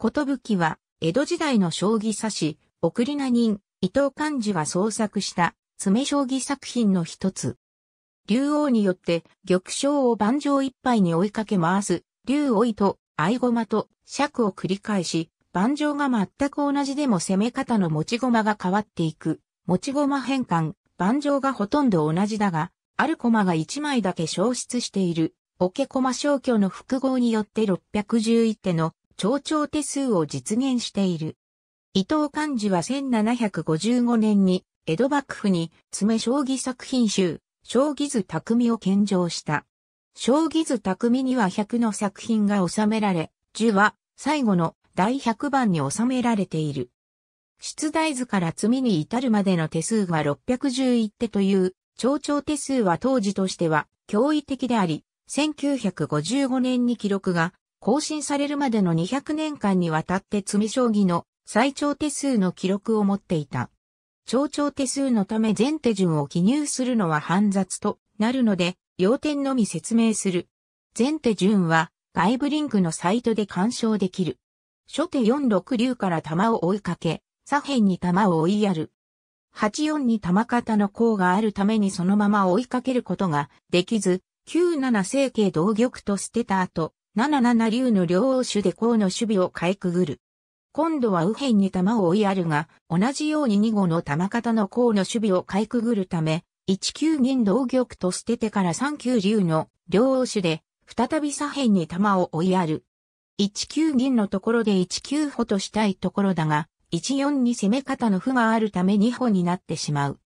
ことは、江戸時代の将棋指し、送り名人、伊藤寛治が創作した詰将棋作品の一つ。竜王によって玉将を盤上いっぱいに追いかけ回す、竜追いと合駒と尺を繰り返し、盤上が全く同じでも攻め方の持ち駒が変わっていく、持ち駒変換、盤上がほとんど同じだが、ある駒が一枚だけ消失している、オ駒消去の複合によって611手の町長手数を実現している。伊藤寛治は1755年に江戸幕府に詰将棋作品集、将棋図匠を献上した。将棋図匠には100の作品が収められ、10は最後の第100番に収められている。出題図から積に至るまでの手数が611手という、町長手数は当時としては驚異的であり、1955年に記録が更新されるまでの200年間にわたって詰将棋の最長手数の記録を持っていた。超長手数のため全手順を記入するのは煩雑となるので、要点のみ説明する。全手順は外部リンクのサイトで鑑賞できる。初手4六竜から玉を追いかけ、左辺に玉を追いやる。8四に玉型の項があるためにそのまま追いかけることができず、9七成形同玉と捨てた後、7七竜の両王手で甲の守備をかいくぐる。今度は右辺に玉を追いやるが、同じように2号の玉型の甲の守備をかいくぐるため、1九銀同玉と捨ててから3九竜の両王手で、再び左辺に玉を追いやる。1九銀のところで1九歩としたいところだが、1四に攻め方の負があるため2歩になってしまう。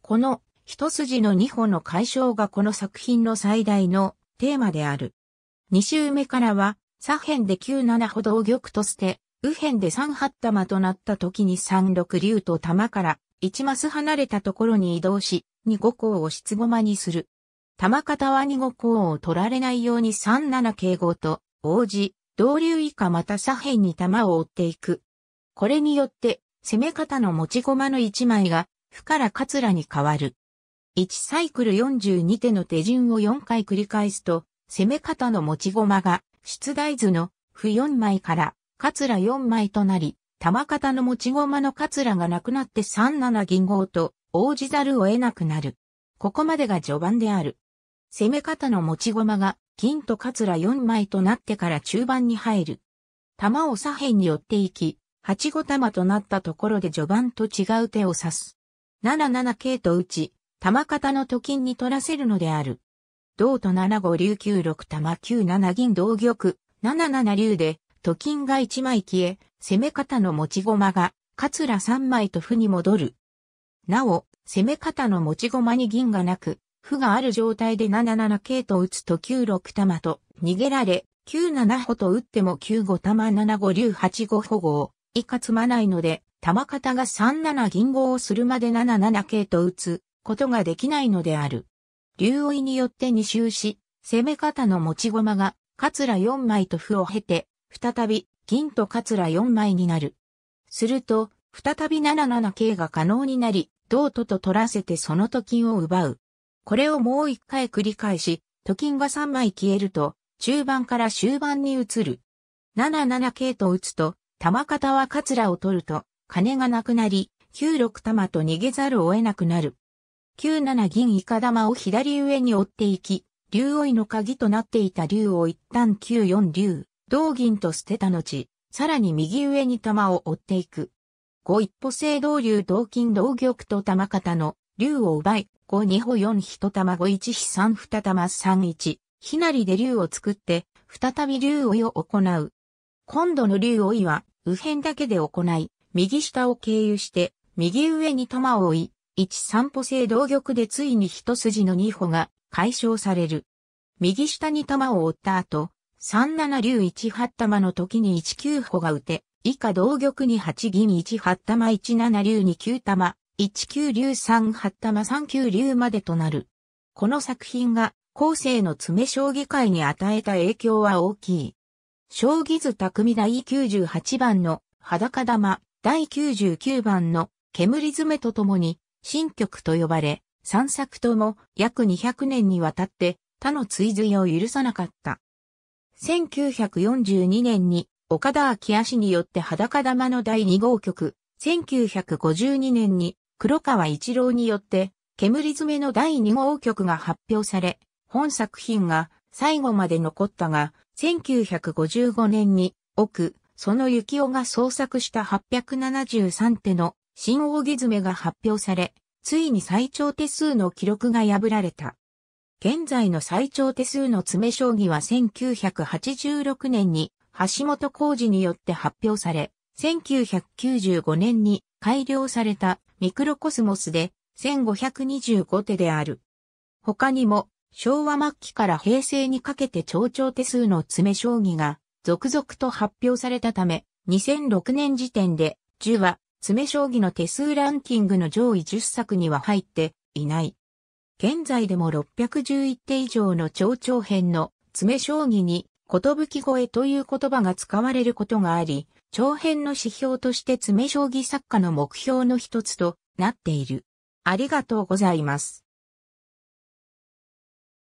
この一筋の2歩の解消がこの作品の最大のテーマである。2周目からは、左辺で9七歩同玉と捨て、右辺で3八玉となった時に3六竜と玉から1マス離れたところに移動し、2五項を質駒にする。玉方は2五項を取られないように3七敬語と応じ、同竜以下また左辺に玉を追っていく。これによって、攻め方の持ち駒の1枚が、負から桂に変わる。1サイクル42手の手順を4回繰り返すと、攻め方の持ち駒が、出題図の負4枚から、カツラ4枚となり、玉方の持ち駒のカツラがなくなって3七銀号と応じざるを得なくなる。ここまでが序盤である。攻め方の持ち駒が銀とカツラ4枚となってから中盤に入る。玉を左辺に寄っていき、8五玉となったところで序盤と違う手を指す。7七桂と打ち、玉方のと金に取らせるのである。同と七五竜九六玉九七銀同玉、七七竜で、と金が一枚消え、攻め方の持ち駒が、桂三枚と負に戻る。なお、攻め方の持ち駒に銀がなく、負がある状態で七七桂と打つと九六玉と逃げられ、九七歩と打っても九五玉七五竜八五歩合、以下積まないので、玉方が三七銀合をするまで七七桂と打つことができないのである。竜追によって二周し、攻め方の持ち駒が、カツラ4枚と歩を経て、再び、銀とカツラ4枚になる。すると、再び7七桂が可能になり、銅とと取らせてそのと金を奪う。これをもう一回繰り返し、と金が3枚消えると、中盤から終盤に移る。7七桂と打つと、玉方はカツラを取ると、金がなくなり、9六玉と逃げざるを得なくなる。9七銀イカ玉を左上に追っていき、竜追いの鍵となっていた竜を一旦9四竜、同銀と捨てた後、さらに右上に玉を追っていく。5一歩制同竜同金同玉と玉方の竜を奪い、5二歩4一玉5一飛三二玉3一、ひなりで竜を作って、再び竜追いを行う。今度の竜追いは、右辺だけで行い、右下を経由して、右上に玉を追い、一三歩制同玉でついに一筋の二歩が解消される。右下に玉を折った後、三七竜一八玉の時に一九歩が打て、以下同玉に八銀一八玉一七竜二九玉、一九竜三八玉三九竜までとなる。この作品が後世の詰将棋界に与えた影響は大きい。将棋図匠第98番の裸玉、第99番の煙詰めとともに新曲と呼ばれ、3作とも約200年にわたって他の追随を許さなかった。1942年に岡田昭氏によって裸玉の第2号曲、1952年に黒川一郎によって煙詰めの第2号曲が発表され、本作品が最後まで残ったが、1955年に奥、その幸雄が創作した873手の新大木詰が発表され、ついに最長手数の記録が破られた。現在の最長手数の詰将棋は1986年に橋本浩二によって発表され、1995年に改良されたミクロコスモスで1525手である。他にも昭和末期から平成にかけて長長手数の詰将棋が続々と発表されたため、2006年時点で10話、詰将棋の手数ランキングの上位10作には入っていない。現在でも611手以上の長長編の詰将棋に、ことぶき声という言葉が使われることがあり、長編の指標として詰将棋作家の目標の一つとなっている。ありがとうございます。